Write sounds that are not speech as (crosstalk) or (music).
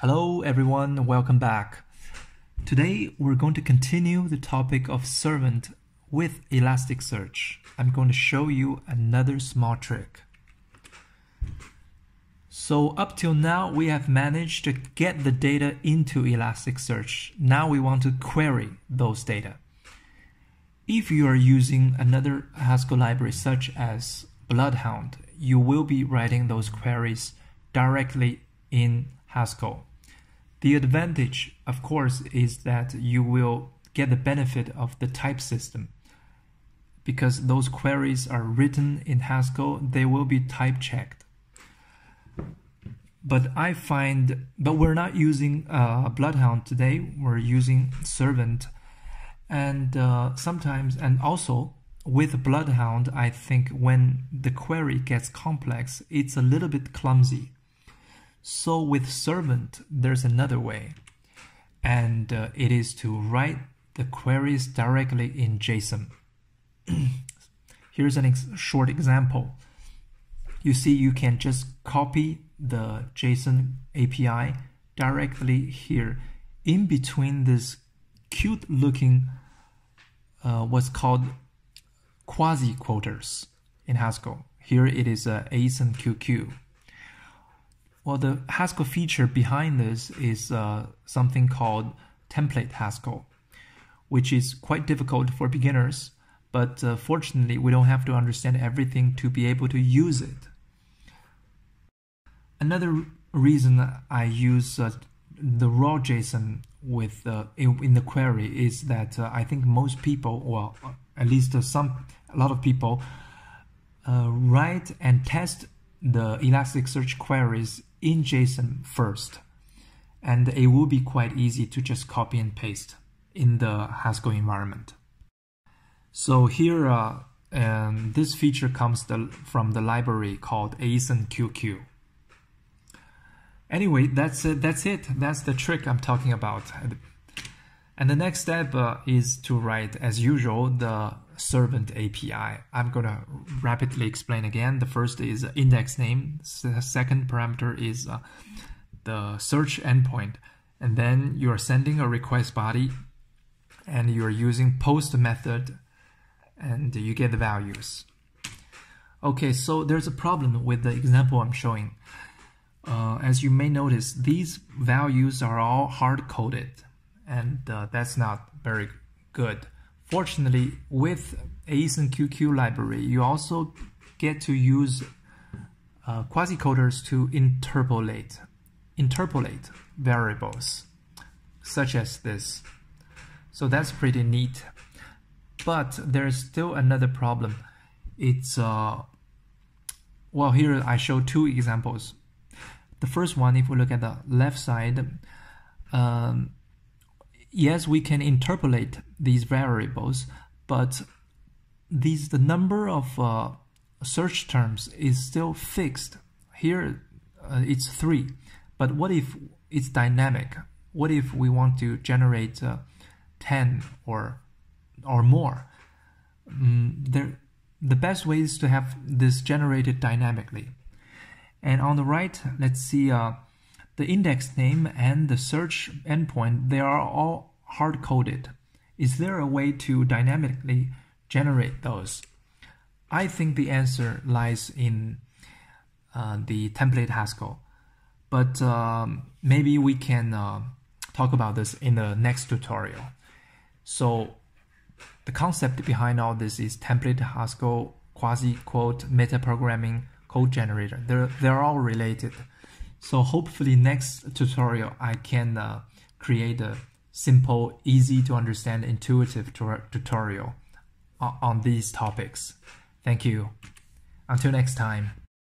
Hello, everyone, welcome back. Today, we're going to continue the topic of servant with Elasticsearch. I'm going to show you another small trick. So up till now, we have managed to get the data into Elasticsearch. Now we want to query those data. If you are using another Haskell library such as Bloodhound, you will be writing those queries directly in Haskell. The advantage, of course, is that you will get the benefit of the type system. Because those queries are written in Haskell, they will be type checked. But I find, but we're not using uh, Bloodhound today, we're using Servant. And uh, sometimes, and also with Bloodhound, I think when the query gets complex, it's a little bit clumsy so with servant, there's another way, and uh, it is to write the queries directly in JSON. (clears throat) Here's a ex short example. You see, you can just copy the JSON API directly here in between this cute looking uh, what's called quasi quoters in Haskell. Here it is uh, a ASIN QQ. Well, the Haskell feature behind this is uh, something called template Haskell, which is quite difficult for beginners, but uh, fortunately, we don't have to understand everything to be able to use it. Another reason I use uh, the raw JSON with uh, in, in, the query is that uh, I think most people, well, at least uh, some, a lot of people, write and test the Elasticsearch queries in JSON first. And it will be quite easy to just copy and paste in the Haskell environment. So here, uh, um, this feature comes the, from the library called ASINQQ. Anyway, that's it. That's it. That's the trick I'm talking about. And the next step uh, is to write, as usual, the servant API. I'm going to rapidly explain again. The first is index name. The second parameter is uh, the search endpoint. And then you're sending a request body and you're using post method and you get the values. Okay, so there's a problem with the example I'm showing. Uh, as you may notice, these values are all hard-coded and uh, that's not very good. Fortunately, with ASIN QQ library, you also get to use uh, quasi-coders to interpolate, interpolate variables such as this. So that's pretty neat. But there's still another problem. It's, uh, well, here I show two examples. The first one, if we look at the left side, um, yes, we can interpolate these variables, but these the number of uh, search terms is still fixed. Here uh, it's three, but what if it's dynamic? What if we want to generate uh, 10 or or more? Um, there, the best way is to have this generated dynamically. And on the right, let's see uh, the index name and the search endpoint, they are all hard-coded. Is there a way to dynamically generate those? I think the answer lies in uh, the template Haskell, but um, maybe we can uh, talk about this in the next tutorial. So the concept behind all this is template Haskell, quasi-quote, metaprogramming, code generator. They're, they're all related. So hopefully next tutorial, I can uh, create a simple, easy to understand, intuitive tutorial on these topics. Thank you. Until next time.